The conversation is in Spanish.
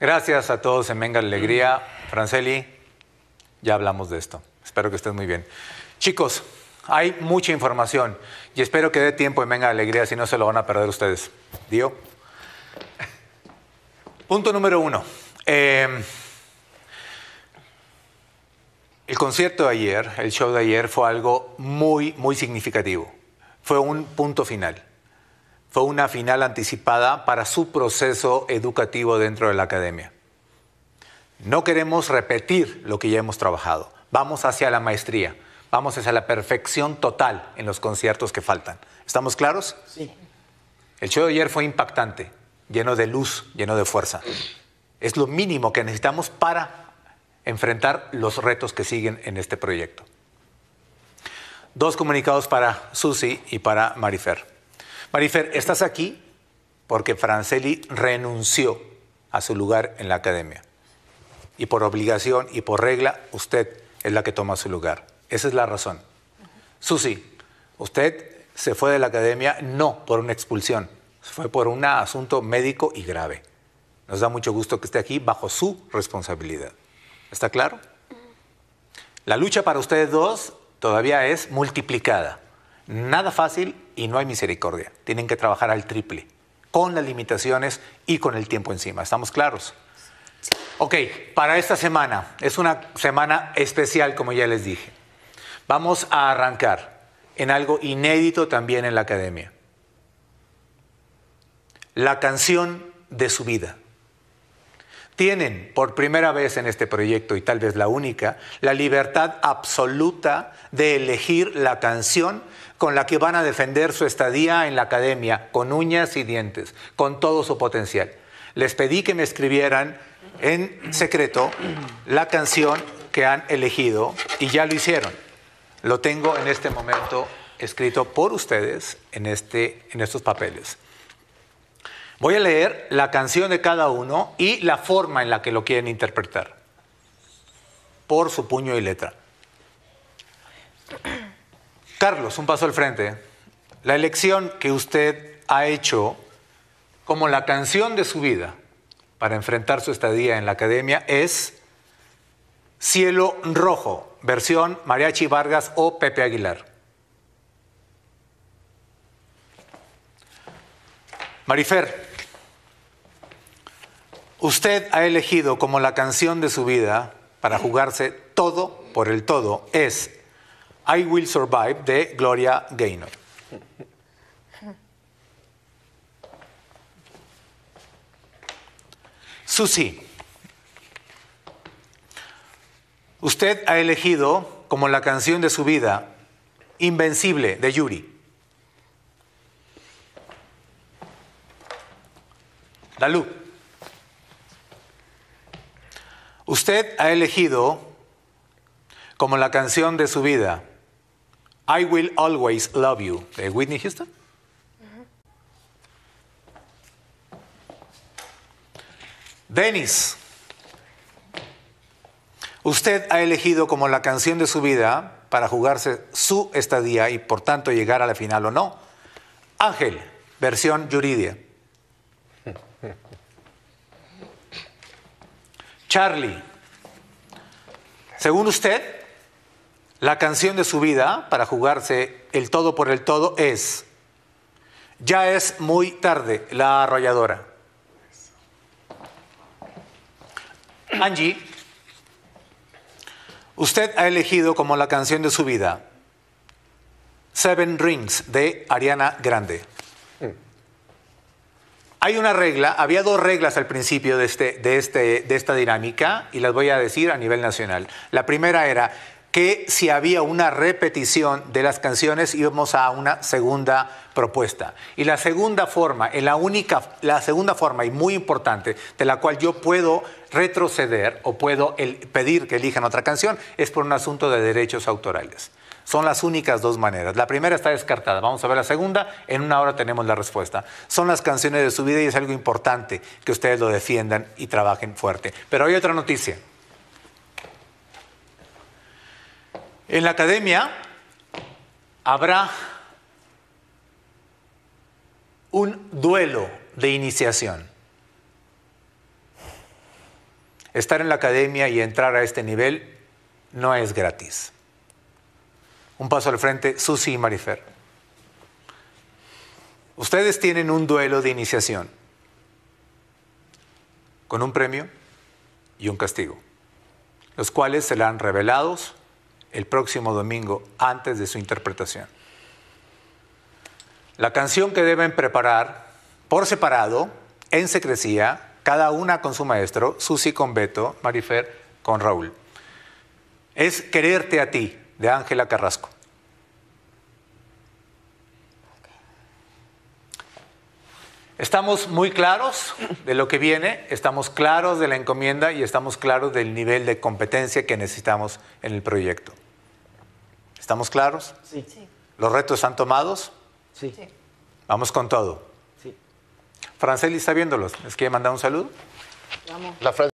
Gracias a todos en Venga la Alegría. Franceli, ya hablamos de esto. Espero que estén muy bien. Chicos, hay mucha información y espero que dé tiempo en Venga la Alegría, si no se lo van a perder ustedes. Dio. Punto número uno. Eh, el concierto de ayer, el show de ayer fue algo muy, muy significativo. Fue un punto final fue una final anticipada para su proceso educativo dentro de la academia. No queremos repetir lo que ya hemos trabajado. Vamos hacia la maestría, vamos hacia la perfección total en los conciertos que faltan. ¿Estamos claros? Sí. El show de ayer fue impactante, lleno de luz, lleno de fuerza. Es lo mínimo que necesitamos para enfrentar los retos que siguen en este proyecto. Dos comunicados para Susi y para Marifer. Marifer, estás aquí porque Franceli renunció a su lugar en la academia. Y por obligación y por regla, usted es la que toma su lugar. Esa es la razón. Susi, usted se fue de la academia no por una expulsión, fue por un asunto médico y grave. Nos da mucho gusto que esté aquí bajo su responsabilidad. ¿Está claro? La lucha para ustedes dos todavía es multiplicada nada fácil y no hay misericordia. Tienen que trabajar al triple, con las limitaciones y con el tiempo encima. ¿Estamos claros? Ok, para esta semana, es una semana especial, como ya les dije. Vamos a arrancar en algo inédito también en la academia. La canción de su vida tienen por primera vez en este proyecto y tal vez la única, la libertad absoluta de elegir la canción con la que van a defender su estadía en la academia, con uñas y dientes, con todo su potencial. Les pedí que me escribieran en secreto la canción que han elegido y ya lo hicieron. Lo tengo en este momento escrito por ustedes en, este, en estos papeles. Voy a leer la canción de cada uno y la forma en la que lo quieren interpretar. Por su puño y letra. Carlos, un paso al frente. La elección que usted ha hecho como la canción de su vida para enfrentar su estadía en la academia es Cielo Rojo, versión Mariachi Vargas o Pepe Aguilar. Marifer, Usted ha elegido como la canción de su vida para jugarse todo por el todo. Es I Will Survive de Gloria Gaynor. Susi, usted ha elegido como la canción de su vida Invencible de Yuri. Dalu. Usted ha elegido como la canción de su vida I Will Always Love You de Whitney Houston. Dennis, usted ha elegido como la canción de su vida para jugarse su estadía y por tanto llegar a la final o no. Ángel, versión Yuridia. Charlie, según usted, la canción de su vida para jugarse el todo por el todo es Ya es muy tarde, la arrolladora. Angie, usted ha elegido como la canción de su vida Seven Rings de Ariana Grande. Mm. Hay una regla, había dos reglas al principio este, este, de, esta dinámica y las voy a decir a nivel nacional. La primera era que si había una repetición de las canciones íbamos a una segunda propuesta. Y la segunda forma, en la única segunda forma y muy importante de la cual yo puedo retroceder o puedo pedir que elijan otra canción es por un asunto de derechos autorales. Son las únicas dos maneras. La primera está descartada. Vamos a ver la segunda. En una hora tenemos la respuesta. Son las canciones de su vida y es algo importante que ustedes lo defiendan y trabajen fuerte. Pero hay otra noticia. En la academia habrá un duelo de iniciación. Estar en la academia y entrar a este nivel no es gratis. Un paso al frente, Susi y Marifer. Ustedes tienen un duelo de iniciación con un premio y un castigo, los cuales serán revelados el próximo domingo antes de su interpretación. La canción que deben preparar por separado, en secrecía, cada una con su maestro, Susi con Beto, Marifer con Raúl. Es Quererte a ti, de Ángela Carrasco. Estamos muy claros de lo que viene, estamos claros de la encomienda y estamos claros del nivel de competencia que necesitamos en el proyecto. ¿Estamos claros? Sí. ¿Los retos están tomados? Sí. Vamos con todo. Sí. Franceli está viéndolos. ¿Es quiere mandar un saludo? Vamos. La